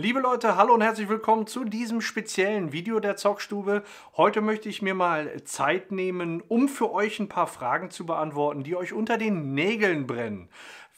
Liebe Leute, hallo und herzlich willkommen zu diesem speziellen Video der Zockstube. Heute möchte ich mir mal Zeit nehmen, um für euch ein paar Fragen zu beantworten, die euch unter den Nägeln brennen.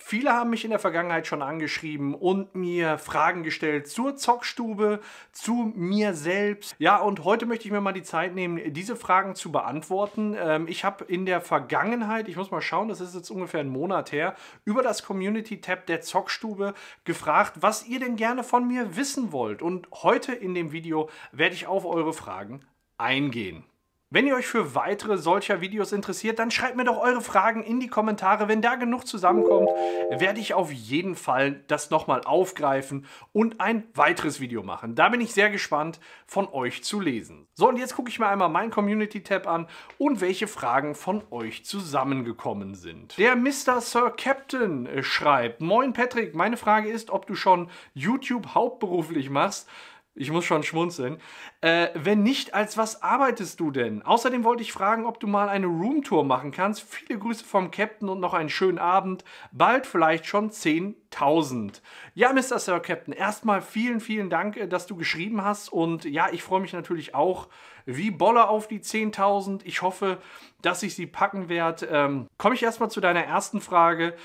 Viele haben mich in der Vergangenheit schon angeschrieben und mir Fragen gestellt zur Zockstube, zu mir selbst. Ja, und heute möchte ich mir mal die Zeit nehmen, diese Fragen zu beantworten. Ähm, ich habe in der Vergangenheit, ich muss mal schauen, das ist jetzt ungefähr einen Monat her, über das Community-Tab der Zockstube gefragt, was ihr denn gerne von mir wissen wollt. Und heute in dem Video werde ich auf eure Fragen eingehen. Wenn ihr euch für weitere solcher Videos interessiert, dann schreibt mir doch eure Fragen in die Kommentare. Wenn da genug zusammenkommt, werde ich auf jeden Fall das nochmal aufgreifen und ein weiteres Video machen. Da bin ich sehr gespannt, von euch zu lesen. So, und jetzt gucke ich mir einmal meinen Community-Tab an und welche Fragen von euch zusammengekommen sind. Der Mr. Sir Captain äh, schreibt, Moin Patrick, meine Frage ist, ob du schon YouTube hauptberuflich machst. Ich muss schon schmunzeln. Äh, wenn nicht, als was arbeitest du denn? Außerdem wollte ich fragen, ob du mal eine Roomtour machen kannst. Viele Grüße vom Captain und noch einen schönen Abend. Bald vielleicht schon 10.000. Ja, Mr. Sir Captain, erstmal vielen, vielen Dank, äh, dass du geschrieben hast. Und ja, ich freue mich natürlich auch wie Boller auf die 10.000. Ich hoffe, dass ich sie packen werde. Ähm, Komme ich erstmal zu deiner ersten Frage,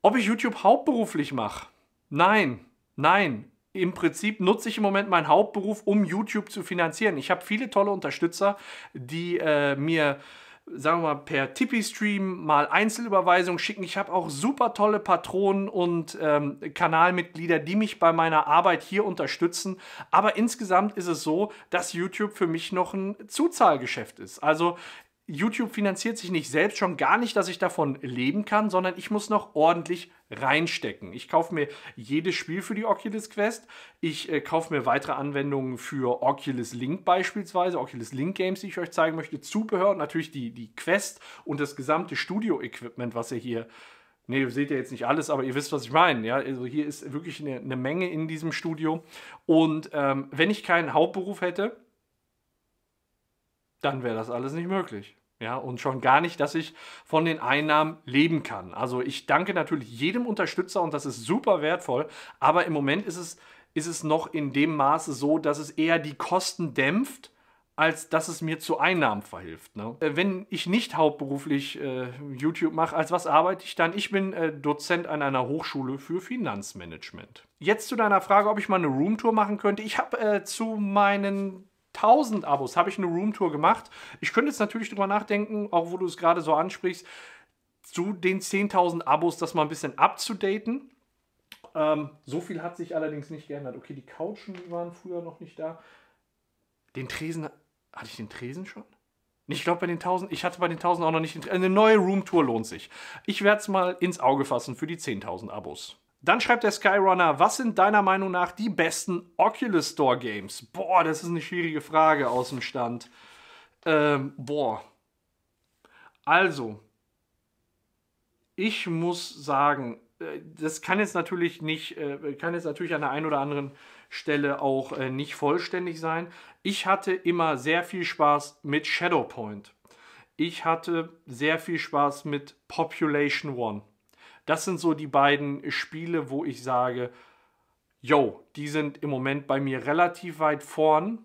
ob ich YouTube hauptberuflich mache. Nein, nein, im Prinzip nutze ich im Moment meinen Hauptberuf, um YouTube zu finanzieren. Ich habe viele tolle Unterstützer, die äh, mir sagen wir mal, per Tippy-Stream mal Einzelüberweisungen schicken. Ich habe auch super tolle Patronen und ähm, Kanalmitglieder, die mich bei meiner Arbeit hier unterstützen. Aber insgesamt ist es so, dass YouTube für mich noch ein Zuzahlgeschäft ist. Also YouTube finanziert sich nicht selbst, schon gar nicht, dass ich davon leben kann, sondern ich muss noch ordentlich reinstecken. Ich kaufe mir jedes Spiel für die Oculus Quest. Ich äh, kaufe mir weitere Anwendungen für Oculus Link beispielsweise, Oculus Link Games, die ich euch zeigen möchte, Zubehör und natürlich die, die Quest und das gesamte Studio-Equipment, was ihr hier Ne, ihr seht ja jetzt nicht alles, aber ihr wisst, was ich meine. Ja, also hier ist wirklich eine, eine Menge in diesem Studio. Und ähm, wenn ich keinen Hauptberuf hätte, dann wäre das alles nicht möglich. Ja, und schon gar nicht, dass ich von den Einnahmen leben kann. Also ich danke natürlich jedem Unterstützer und das ist super wertvoll, aber im Moment ist es, ist es noch in dem Maße so, dass es eher die Kosten dämpft, als dass es mir zu Einnahmen verhilft. Ne? Äh, wenn ich nicht hauptberuflich äh, YouTube mache, als was arbeite ich dann? Ich bin äh, Dozent an einer Hochschule für Finanzmanagement. Jetzt zu deiner Frage, ob ich mal eine Roomtour machen könnte. Ich habe äh, zu meinen 1000 Abos habe ich eine Roomtour gemacht. Ich könnte jetzt natürlich drüber nachdenken, auch wo du es gerade so ansprichst, zu den 10.000 Abos das mal ein bisschen abzudaten. Ähm, so viel hat sich allerdings nicht geändert. Okay, die Couchen die waren früher noch nicht da. Den Tresen, hatte ich den Tresen schon? Ich glaube bei den 1000, ich hatte bei den 1000 auch noch nicht, den, eine neue Roomtour lohnt sich. Ich werde es mal ins Auge fassen für die 10.000 Abos. Dann schreibt der Skyrunner, was sind deiner Meinung nach die besten Oculus Store Games? Boah, das ist eine schwierige Frage aus dem Stand. Ähm, boah. Also, ich muss sagen, äh, das kann jetzt natürlich nicht, äh, kann jetzt natürlich an der einen oder anderen Stelle auch äh, nicht vollständig sein. Ich hatte immer sehr viel Spaß mit Shadowpoint. Ich hatte sehr viel Spaß mit Population One. Das sind so die beiden Spiele, wo ich sage, yo, die sind im Moment bei mir relativ weit vorn.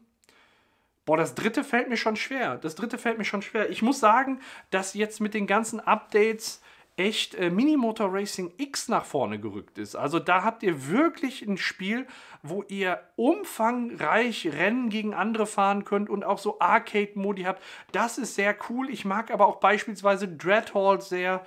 Boah, das dritte fällt mir schon schwer. Das dritte fällt mir schon schwer. Ich muss sagen, dass jetzt mit den ganzen Updates echt äh, Minimotor Racing X nach vorne gerückt ist. Also da habt ihr wirklich ein Spiel, wo ihr umfangreich Rennen gegen andere fahren könnt und auch so Arcade-Modi habt. Das ist sehr cool. Ich mag aber auch beispielsweise Dreadhall sehr.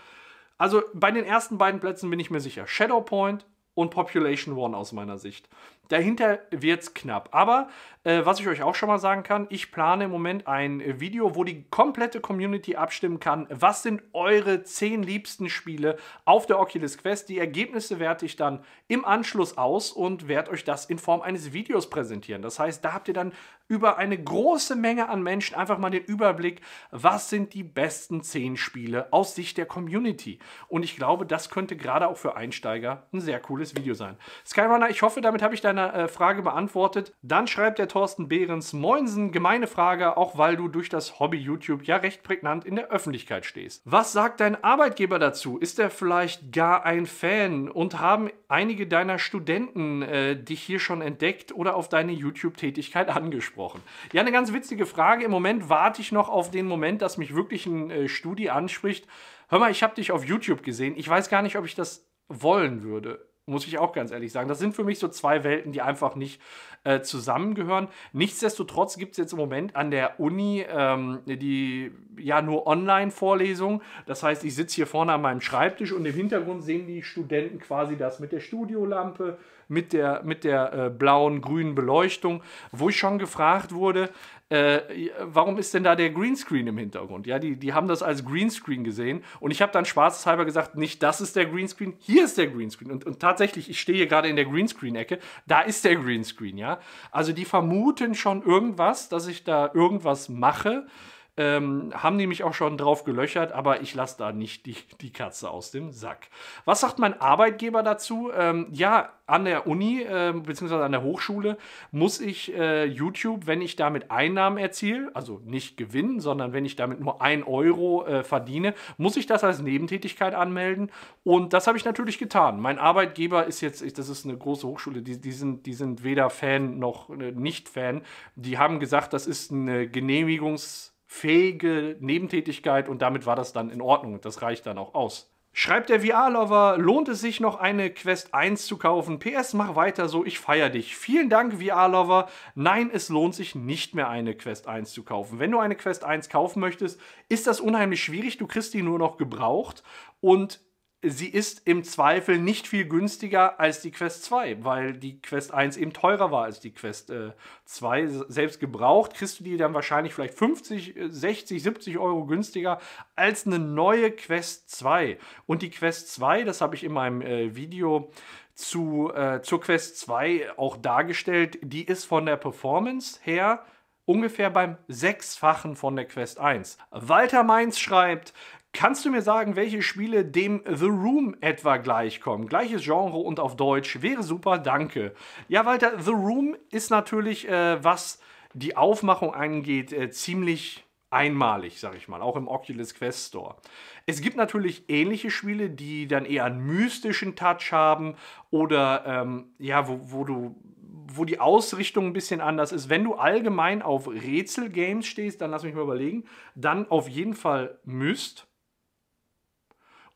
Also bei den ersten beiden Plätzen bin ich mir sicher. Shadowpoint und Population One aus meiner Sicht. Dahinter wird es knapp. Aber äh, was ich euch auch schon mal sagen kann, ich plane im Moment ein Video, wo die komplette Community abstimmen kann, was sind eure 10 liebsten Spiele auf der Oculus Quest. Die Ergebnisse werte ich dann im Anschluss aus und werde euch das in Form eines Videos präsentieren. Das heißt, da habt ihr dann über eine große Menge an Menschen einfach mal den Überblick, was sind die besten 10 Spiele aus Sicht der Community. Und ich glaube, das könnte gerade auch für Einsteiger ein sehr cooles Video sein. Skyrunner, ich hoffe, damit habe ich deine deiner äh, Frage beantwortet. Dann schreibt der Thorsten Behrens, Moinsen, gemeine Frage, auch weil du durch das Hobby YouTube ja recht prägnant in der Öffentlichkeit stehst. Was sagt dein Arbeitgeber dazu? Ist er vielleicht gar ein Fan und haben einige deiner Studenten äh, dich hier schon entdeckt oder auf deine YouTube-Tätigkeit angesprochen? Ja, eine ganz witzige Frage. Im Moment warte ich noch auf den Moment, dass mich wirklich ein äh, Studi anspricht. Hör mal, ich habe dich auf YouTube gesehen. Ich weiß gar nicht, ob ich das wollen würde. Muss ich auch ganz ehrlich sagen. Das sind für mich so zwei Welten, die einfach nicht äh, zusammengehören. Nichtsdestotrotz gibt es jetzt im Moment an der Uni ähm, die ja nur Online-Vorlesung. Das heißt, ich sitze hier vorne an meinem Schreibtisch und im Hintergrund sehen die Studenten quasi das mit der Studiolampe, mit der, mit der äh, blauen, grünen Beleuchtung, wo ich schon gefragt wurde, äh, warum ist denn da der Greenscreen im Hintergrund? Ja, die, die haben das als Greenscreen gesehen und ich habe dann spaßeshalber gesagt, nicht das ist der Greenscreen, hier ist der Greenscreen. Und, und tatsächlich, ich stehe gerade in der Greenscreen-Ecke, da ist der Greenscreen, ja. Also die vermuten schon irgendwas, dass ich da irgendwas mache. Ähm, haben mich auch schon drauf gelöchert, aber ich lasse da nicht die, die Katze aus dem Sack. Was sagt mein Arbeitgeber dazu? Ähm, ja, an der Uni äh, bzw. an der Hochschule muss ich äh, YouTube, wenn ich damit Einnahmen erziele, also nicht Gewinn, sondern wenn ich damit nur 1 Euro äh, verdiene, muss ich das als Nebentätigkeit anmelden. Und das habe ich natürlich getan. Mein Arbeitgeber ist jetzt, ich, das ist eine große Hochschule, die, die, sind, die sind weder Fan noch äh, nicht Fan. Die haben gesagt, das ist eine Genehmigungs- fähige Nebentätigkeit und damit war das dann in Ordnung. Das reicht dann auch aus. Schreibt der VR-Lover, lohnt es sich noch eine Quest 1 zu kaufen? PS, mach weiter so, ich feier dich. Vielen Dank, VR-Lover. Nein, es lohnt sich nicht mehr eine Quest 1 zu kaufen. Wenn du eine Quest 1 kaufen möchtest, ist das unheimlich schwierig. Du kriegst die nur noch gebraucht und sie ist im Zweifel nicht viel günstiger als die Quest 2, weil die Quest 1 eben teurer war als die Quest äh, 2. Selbst gebraucht kriegst du die dann wahrscheinlich vielleicht 50, 60, 70 Euro günstiger als eine neue Quest 2. Und die Quest 2, das habe ich in meinem äh, Video zu, äh, zur Quest 2 auch dargestellt, die ist von der Performance her ungefähr beim Sechsfachen von der Quest 1. Walter Mainz schreibt, Kannst du mir sagen, welche Spiele dem The Room etwa gleichkommen? Gleiches Genre und auf Deutsch. Wäre super, danke. Ja, Walter, The Room ist natürlich, äh, was die Aufmachung angeht, äh, ziemlich einmalig, sag ich mal, auch im Oculus Quest Store. Es gibt natürlich ähnliche Spiele, die dann eher einen mystischen Touch haben oder ähm, ja, wo, wo du wo die Ausrichtung ein bisschen anders ist. Wenn du allgemein auf Rätselgames stehst, dann lass mich mal überlegen, dann auf jeden Fall Myst.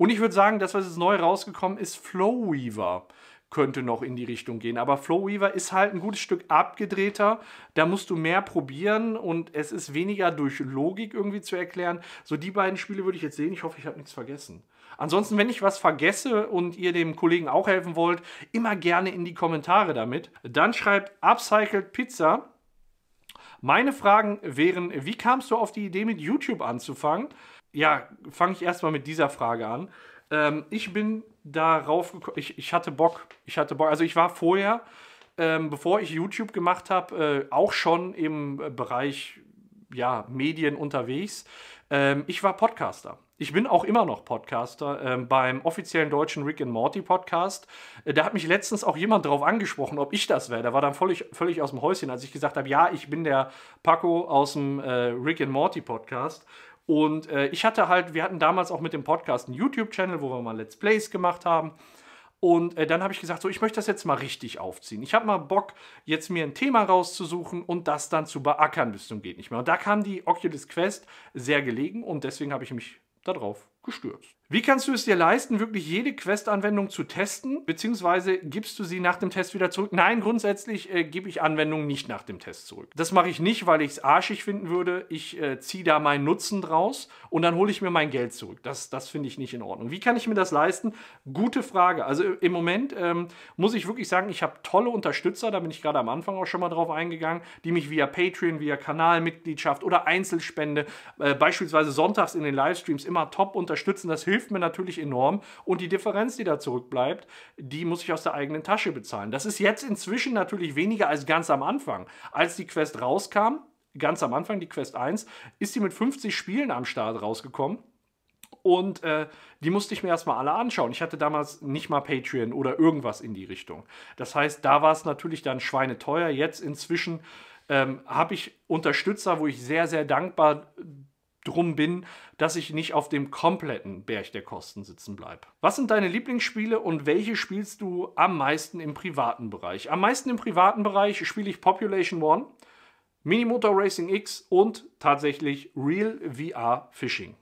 Und ich würde sagen, das, was jetzt neu rausgekommen ist, Flowweaver könnte noch in die Richtung gehen. Aber Flowweaver ist halt ein gutes Stück abgedrehter. Da musst du mehr probieren und es ist weniger durch Logik irgendwie zu erklären. So die beiden Spiele würde ich jetzt sehen. Ich hoffe, ich habe nichts vergessen. Ansonsten, wenn ich was vergesse und ihr dem Kollegen auch helfen wollt, immer gerne in die Kommentare damit. Dann schreibt Upcycled Pizza. Meine Fragen wären, wie kamst du auf die Idee mit YouTube anzufangen? ja, fange ich erstmal mit dieser Frage an. Ähm, ich bin darauf gekommen, ich, ich hatte Bock, ich hatte Bock, also ich war vorher, ähm, bevor ich YouTube gemacht habe, äh, auch schon im äh, Bereich ja, Medien unterwegs. Ähm, ich war Podcaster. Ich bin auch immer noch Podcaster ähm, beim offiziellen deutschen Rick and Morty Podcast. Äh, da hat mich letztens auch jemand drauf angesprochen, ob ich das wäre. Da war dann völlig, völlig aus dem Häuschen, als ich gesagt habe, ja, ich bin der Paco aus dem äh, Rick and Morty Podcast. Und äh, ich hatte halt, wir hatten damals auch mit dem Podcast einen YouTube-Channel, wo wir mal Let's Plays gemacht haben. Und äh, dann habe ich gesagt, so, ich möchte das jetzt mal richtig aufziehen. Ich habe mal Bock, jetzt mir ein Thema rauszusuchen und das dann zu beackern bis zum geht nicht mehr. Und da kam die Oculus Quest sehr gelegen und deswegen habe ich mich darauf gestürzt. Wie kannst du es dir leisten, wirklich jede Quest-Anwendung zu testen, beziehungsweise gibst du sie nach dem Test wieder zurück? Nein, grundsätzlich äh, gebe ich Anwendungen nicht nach dem Test zurück. Das mache ich nicht, weil ich es arschig finden würde. Ich äh, ziehe da meinen Nutzen draus und dann hole ich mir mein Geld zurück. Das, das finde ich nicht in Ordnung. Wie kann ich mir das leisten? Gute Frage. Also äh, im Moment ähm, muss ich wirklich sagen, ich habe tolle Unterstützer, da bin ich gerade am Anfang auch schon mal drauf eingegangen, die mich via Patreon, via Kanalmitgliedschaft oder Einzelspende, äh, beispielsweise sonntags in den Livestreams immer top unterstützen. Das hilft hilft mir natürlich enorm. Und die Differenz, die da zurückbleibt, die muss ich aus der eigenen Tasche bezahlen. Das ist jetzt inzwischen natürlich weniger als ganz am Anfang. Als die Quest rauskam, ganz am Anfang, die Quest 1, ist sie mit 50 Spielen am Start rausgekommen. Und äh, die musste ich mir erstmal alle anschauen. Ich hatte damals nicht mal Patreon oder irgendwas in die Richtung. Das heißt, da war es natürlich dann schweineteuer. Jetzt inzwischen ähm, habe ich Unterstützer, wo ich sehr, sehr dankbar bin drum bin, dass ich nicht auf dem kompletten Berg der Kosten sitzen bleibe. Was sind deine Lieblingsspiele und welche spielst du am meisten im privaten Bereich? Am meisten im privaten Bereich spiele ich Population One, Minimotor Racing X und tatsächlich Real VR Fishing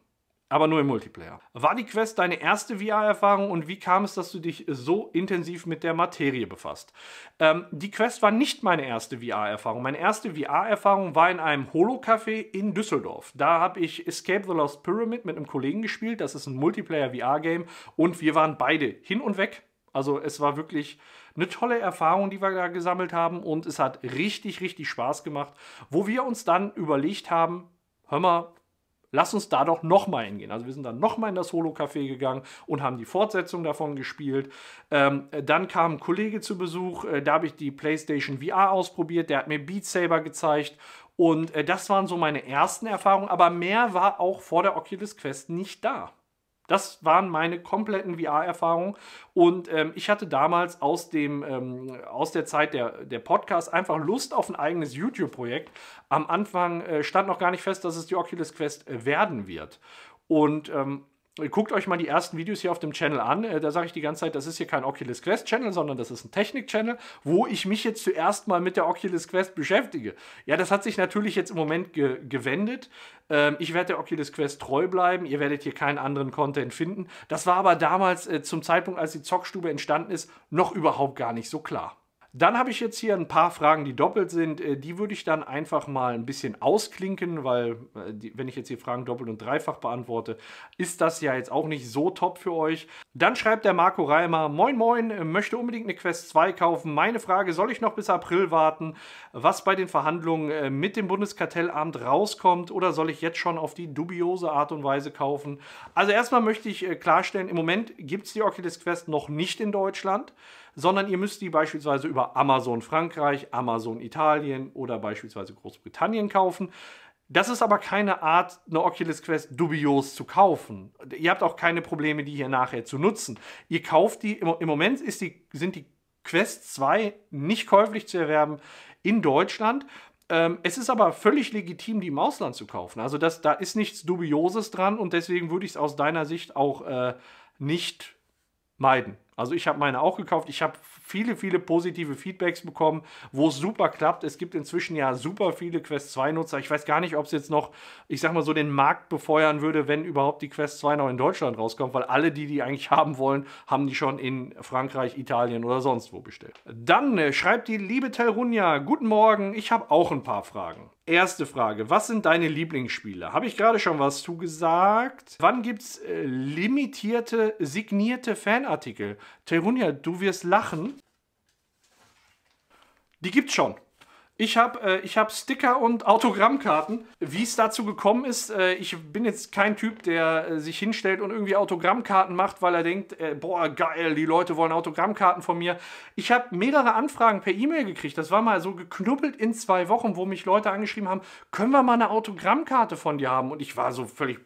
aber nur im Multiplayer. War die Quest deine erste VR-Erfahrung und wie kam es, dass du dich so intensiv mit der Materie befasst? Ähm, die Quest war nicht meine erste VR-Erfahrung. Meine erste VR-Erfahrung war in einem Holo-Café in Düsseldorf. Da habe ich Escape the Lost Pyramid mit einem Kollegen gespielt. Das ist ein Multiplayer-VR-Game und wir waren beide hin und weg. Also es war wirklich eine tolle Erfahrung, die wir da gesammelt haben und es hat richtig, richtig Spaß gemacht, wo wir uns dann überlegt haben, hör mal, Lass uns da doch nochmal hingehen. Also wir sind dann nochmal in das Holo-Café gegangen und haben die Fortsetzung davon gespielt. Ähm, äh, dann kam ein Kollege zu Besuch, äh, da habe ich die PlayStation VR ausprobiert, der hat mir Beat Saber gezeigt und äh, das waren so meine ersten Erfahrungen, aber mehr war auch vor der Oculus Quest nicht da. Das waren meine kompletten VR-Erfahrungen. Und ähm, ich hatte damals aus, dem, ähm, aus der Zeit der, der Podcast einfach Lust auf ein eigenes YouTube-Projekt. Am Anfang äh, stand noch gar nicht fest, dass es die Oculus Quest äh, werden wird. Und ähm, guckt euch mal die ersten Videos hier auf dem Channel an. Äh, da sage ich die ganze Zeit, das ist hier kein Oculus Quest Channel, sondern das ist ein Technik Channel, wo ich mich jetzt zuerst mal mit der Oculus Quest beschäftige. Ja, das hat sich natürlich jetzt im Moment ge gewendet. Ähm, ich werde der Oculus Quest treu bleiben. Ihr werdet hier keinen anderen Content finden. Das war aber damals äh, zum Zeitpunkt, als die Zockstube entstanden ist, noch überhaupt gar nicht so klar. Dann habe ich jetzt hier ein paar Fragen, die doppelt sind. Äh, die würde ich dann einfach mal ein bisschen ausklinken, weil äh, wenn ich jetzt hier Fragen doppelt und dreifach beantworte, ist das ja jetzt auch nicht so top für euch. Dann schreibt der Marco Reimer, moin moin, äh, möchte unbedingt eine Quest 2 kaufen. Meine Frage, soll ich noch bis April warten, was bei den Verhandlungen mit dem Bundeskartellamt rauskommt oder soll ich jetzt schon auf die dubiose Art und Weise kaufen? Also erstmal möchte ich klarstellen, im Moment gibt es die Oculus Quest noch nicht in Deutschland sondern ihr müsst die beispielsweise über Amazon Frankreich, Amazon Italien oder beispielsweise Großbritannien kaufen. Das ist aber keine Art, eine Oculus Quest dubios zu kaufen. Ihr habt auch keine Probleme, die hier nachher zu nutzen. Ihr kauft die, im, Moment die, sind die Quest 2 nicht käuflich zu erwerben in Deutschland. Ähm, es ist aber völlig legitim, die im Ausland zu kaufen. Also das, da ist nichts Dubioses dran und deswegen würde ich es aus deiner Sicht auch äh, nicht meiden. Also ich habe meine auch gekauft. Ich habe viele, viele positive Feedbacks bekommen, wo es super klappt. Es gibt inzwischen ja super viele Quest 2-Nutzer. Ich weiß gar nicht, ob es jetzt noch, ich sag mal so, den Markt befeuern würde, wenn überhaupt die Quest 2 noch in Deutschland rauskommt, weil alle, die die eigentlich haben wollen, haben die schon in Frankreich, Italien oder sonst wo bestellt. Dann äh, schreibt die liebe Telrunia, guten Morgen, ich habe auch ein paar Fragen. Erste Frage, was sind deine Lieblingsspiele? Habe ich gerade schon was zugesagt? Wann gibt's äh, limitierte, signierte Fanartikel? Terunia, du wirst lachen. Die gibt's schon. Ich habe äh, hab Sticker und Autogrammkarten. Wie es dazu gekommen ist, äh, ich bin jetzt kein Typ, der äh, sich hinstellt und irgendwie Autogrammkarten macht, weil er denkt, äh, boah, geil, die Leute wollen Autogrammkarten von mir. Ich habe mehrere Anfragen per E-Mail gekriegt. Das war mal so geknüppelt in zwei Wochen, wo mich Leute angeschrieben haben, können wir mal eine Autogrammkarte von dir haben? Und ich war so völlig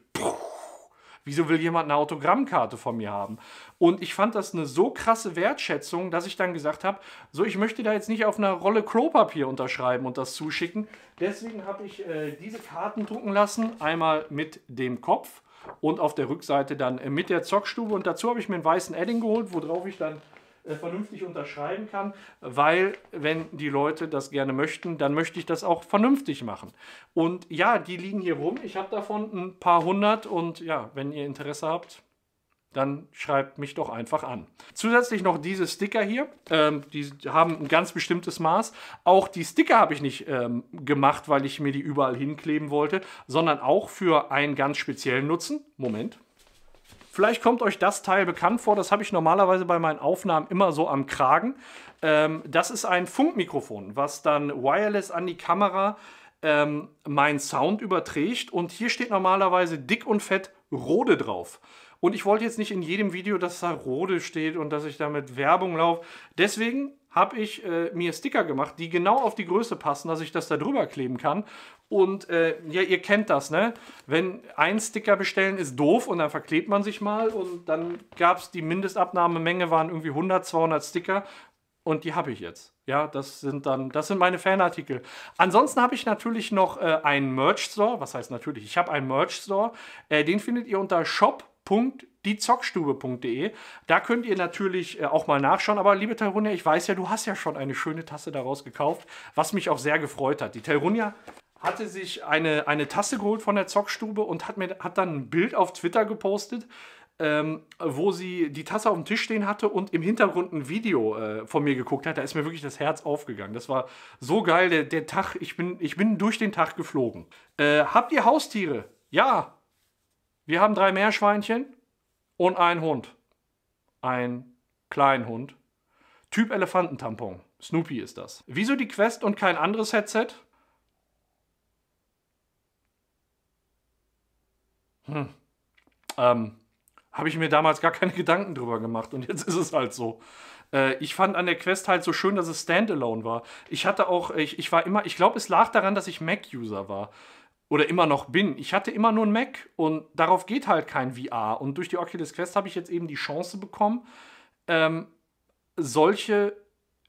Wieso will jemand eine Autogrammkarte von mir haben? Und ich fand das eine so krasse Wertschätzung, dass ich dann gesagt habe, so ich möchte da jetzt nicht auf einer Rolle Klopapier unterschreiben und das zuschicken. Deswegen habe ich äh, diese Karten drucken lassen, einmal mit dem Kopf und auf der Rückseite dann äh, mit der Zockstube. Und dazu habe ich mir einen weißen Edding geholt, worauf ich dann äh, vernünftig unterschreiben kann, weil wenn die Leute das gerne möchten, dann möchte ich das auch vernünftig machen. Und ja, die liegen hier rum. Ich habe davon ein paar hundert und ja, wenn ihr Interesse habt, dann schreibt mich doch einfach an. Zusätzlich noch diese Sticker hier, ähm, die haben ein ganz bestimmtes Maß. Auch die Sticker habe ich nicht ähm, gemacht, weil ich mir die überall hinkleben wollte, sondern auch für einen ganz speziellen Nutzen. Moment. Vielleicht kommt euch das Teil bekannt vor, das habe ich normalerweise bei meinen Aufnahmen immer so am Kragen. Ähm, das ist ein Funkmikrofon, was dann wireless an die Kamera ähm, meinen Sound überträgt. Und hier steht normalerweise dick und fett Rode drauf. Und ich wollte jetzt nicht in jedem Video, dass da Rode steht und dass ich damit Werbung laufe. Deswegen habe ich äh, mir Sticker gemacht, die genau auf die Größe passen, dass ich das da drüber kleben kann. Und äh, ja, ihr kennt das, ne? Wenn ein Sticker bestellen ist doof und dann verklebt man sich mal und dann gab es die Mindestabnahmemenge, waren irgendwie 100, 200 Sticker und die habe ich jetzt. Ja, das sind dann, das sind meine Fanartikel. Ansonsten habe ich natürlich noch äh, einen Merch Store, was heißt natürlich, ich habe einen Merch Store, äh, den findet ihr unter shop.com diezockstube.de. Da könnt ihr natürlich äh, auch mal nachschauen. Aber liebe Telrunia, ich weiß ja, du hast ja schon eine schöne Tasse daraus gekauft, was mich auch sehr gefreut hat. Die Telrunia hatte sich eine, eine Tasse geholt von der Zockstube und hat, mir, hat dann ein Bild auf Twitter gepostet, ähm, wo sie die Tasse auf dem Tisch stehen hatte und im Hintergrund ein Video äh, von mir geguckt hat. Da ist mir wirklich das Herz aufgegangen. Das war so geil, der, der Tag, ich bin, ich bin durch den Tag geflogen. Äh, habt ihr Haustiere? Ja. Wir haben drei Meerschweinchen und ein Hund. Ein Hund. Typ Elefantentampon. Snoopy ist das. Wieso die Quest und kein anderes Headset? Hm. Ähm, habe ich mir damals gar keine Gedanken drüber gemacht und jetzt ist es halt so. Äh, ich fand an der Quest halt so schön, dass es Standalone war. Ich hatte auch, ich, ich war immer, ich glaube, es lag daran, dass ich Mac-User war oder immer noch bin. Ich hatte immer nur ein Mac und darauf geht halt kein VR. Und durch die Oculus Quest habe ich jetzt eben die Chance bekommen, ähm, solche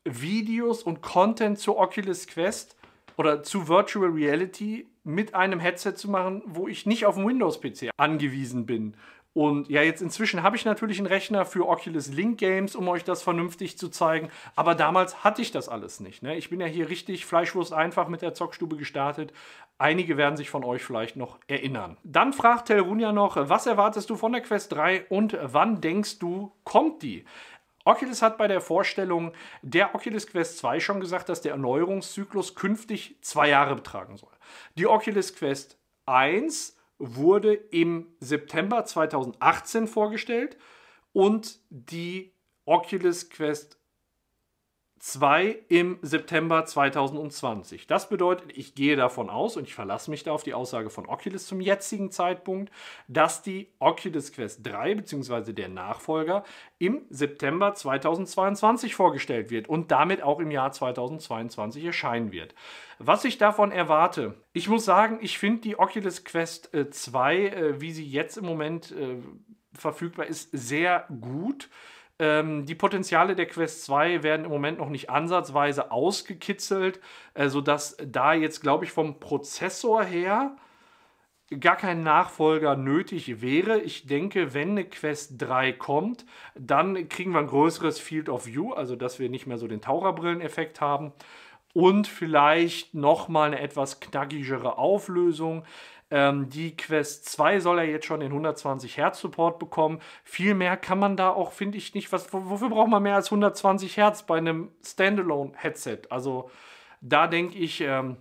Videos und Content zur Oculus Quest oder zu Virtual Reality mit einem Headset zu machen, wo ich nicht auf einen Windows-PC angewiesen bin. Und ja, jetzt inzwischen habe ich natürlich einen Rechner für Oculus Link Games, um euch das vernünftig zu zeigen. Aber damals hatte ich das alles nicht. Ne? Ich bin ja hier richtig Fleischwurst einfach mit der Zockstube gestartet. Einige werden sich von euch vielleicht noch erinnern. Dann fragt Telrunia noch, was erwartest du von der Quest 3 und wann denkst du, kommt die? Oculus hat bei der Vorstellung der Oculus Quest 2 schon gesagt, dass der Erneuerungszyklus künftig zwei Jahre betragen soll. Die Oculus Quest 1 wurde im September 2018 vorgestellt und die Oculus Quest 2 im September 2020. Das bedeutet, ich gehe davon aus und ich verlasse mich da auf die Aussage von Oculus zum jetzigen Zeitpunkt, dass die Oculus Quest 3 bzw. der Nachfolger im September 2022 vorgestellt wird und damit auch im Jahr 2022 erscheinen wird. Was ich davon erwarte, ich muss sagen, ich finde die Oculus Quest 2, äh, äh, wie sie jetzt im Moment äh, verfügbar ist, sehr gut. Ähm, die Potenziale der Quest 2 werden im Moment noch nicht ansatzweise ausgekitzelt, äh, sodass da jetzt, glaube ich, vom Prozessor her gar kein Nachfolger nötig wäre. Ich denke, wenn eine Quest 3 kommt, dann kriegen wir ein größeres Field of View, also dass wir nicht mehr so den Taucherbrilleneffekt haben und vielleicht nochmal eine etwas knackigere Auflösung. Ähm, die Quest 2 soll er jetzt schon den 120 Hertz Support bekommen. Viel mehr kann man da auch, finde ich, nicht. Was, wofür braucht man mehr als 120 Hertz bei einem Standalone-Headset? Also da denke ich, ähm,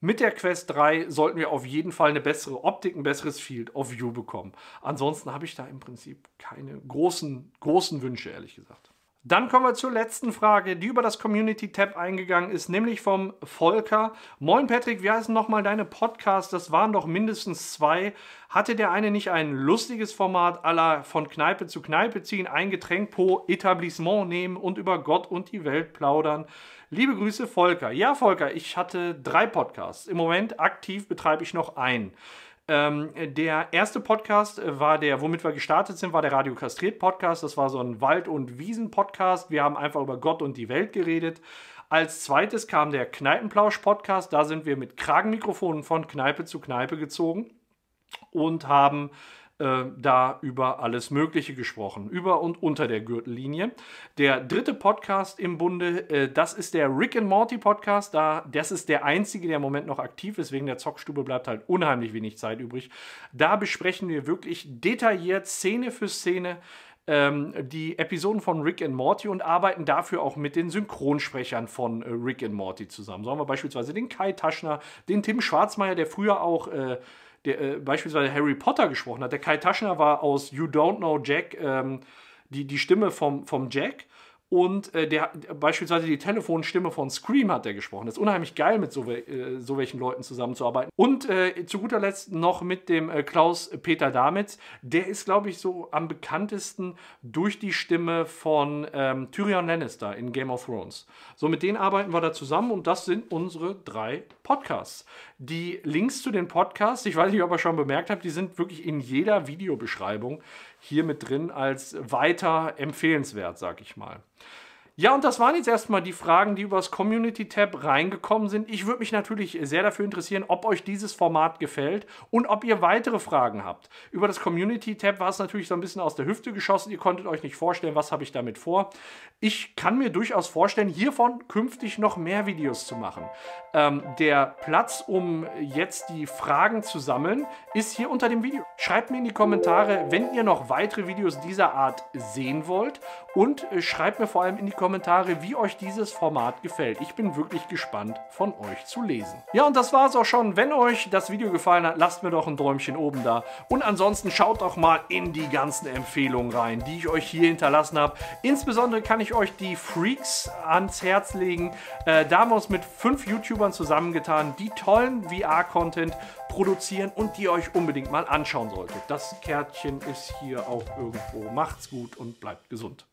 mit der Quest 3 sollten wir auf jeden Fall eine bessere Optik, ein besseres Field of View bekommen. Ansonsten habe ich da im Prinzip keine großen, großen Wünsche, ehrlich gesagt. Dann kommen wir zur letzten Frage, die über das Community Tab eingegangen ist, nämlich vom Volker. Moin Patrick, wie heißen nochmal deine Podcasts? Das waren doch mindestens zwei. Hatte der eine nicht ein lustiges Format aller von Kneipe zu Kneipe ziehen, ein Getränk pro Etablissement nehmen und über Gott und die Welt plaudern? Liebe Grüße, Volker. Ja, Volker, ich hatte drei Podcasts. Im Moment aktiv betreibe ich noch einen. Ähm, der erste Podcast äh, war der, womit wir gestartet sind, war der Radio Kastriert Podcast. Das war so ein Wald- und Wiesen-Podcast. Wir haben einfach über Gott und die Welt geredet. Als zweites kam der Kneipenplausch Podcast. Da sind wir mit Kragenmikrofonen von Kneipe zu Kneipe gezogen und haben ähm, da über alles Mögliche gesprochen, über und unter der Gürtellinie. Der dritte Podcast im Bunde, äh, das ist der Rick and Morty Podcast. Da, das ist der einzige, der im Moment noch aktiv ist. Wegen der Zockstube bleibt halt unheimlich wenig Zeit übrig. Da besprechen wir wirklich detailliert Szene für Szene ähm, die Episoden von Rick and Morty und arbeiten dafür auch mit den Synchronsprechern von äh, Rick and Morty zusammen. So haben wir beispielsweise den Kai Taschner, den Tim Schwarzmeier, der früher auch äh, der äh, beispielsweise Harry Potter gesprochen hat. Der Kai Taschner war aus You Don't Know Jack ähm, die, die Stimme vom, vom Jack. Und äh, der, äh, beispielsweise die Telefonstimme von Scream hat der gesprochen. Das ist unheimlich geil, mit so, äh, so welchen Leuten zusammenzuarbeiten. Und äh, zu guter Letzt noch mit dem äh, Klaus Peter Damitz. Der ist, glaube ich, so am bekanntesten durch die Stimme von ähm, Tyrion Lannister in Game of Thrones. So, mit denen arbeiten wir da zusammen und das sind unsere drei Podcasts. Die Links zu den Podcasts, ich weiß nicht, ob ihr schon bemerkt habt, die sind wirklich in jeder Videobeschreibung hier mit drin als weiter empfehlenswert, sag ich mal. Ja, und das waren jetzt erstmal die Fragen, die übers Community Tab reingekommen sind. Ich würde mich natürlich sehr dafür interessieren, ob euch dieses Format gefällt und ob ihr weitere Fragen habt. Über das Community Tab war es natürlich so ein bisschen aus der Hüfte geschossen. Ihr konntet euch nicht vorstellen, was habe ich damit vor. Ich kann mir durchaus vorstellen, hiervon künftig noch mehr Videos zu machen. Ähm, der Platz, um jetzt die Fragen zu sammeln, ist hier unter dem Video. Schreibt mir in die Kommentare, wenn ihr noch weitere Videos dieser Art sehen wollt und äh, schreibt mir vor allem in die Kommentare, Kommentare, wie euch dieses Format gefällt. Ich bin wirklich gespannt, von euch zu lesen. Ja, und das war es auch schon. Wenn euch das Video gefallen hat, lasst mir doch ein Däumchen oben da. Und ansonsten schaut doch mal in die ganzen Empfehlungen rein, die ich euch hier hinterlassen habe. Insbesondere kann ich euch die Freaks ans Herz legen. Äh, da haben wir uns mit fünf YouTubern zusammengetan, die tollen VR-Content produzieren und die ihr euch unbedingt mal anschauen solltet. Das Kärtchen ist hier auch irgendwo. Macht's gut und bleibt gesund.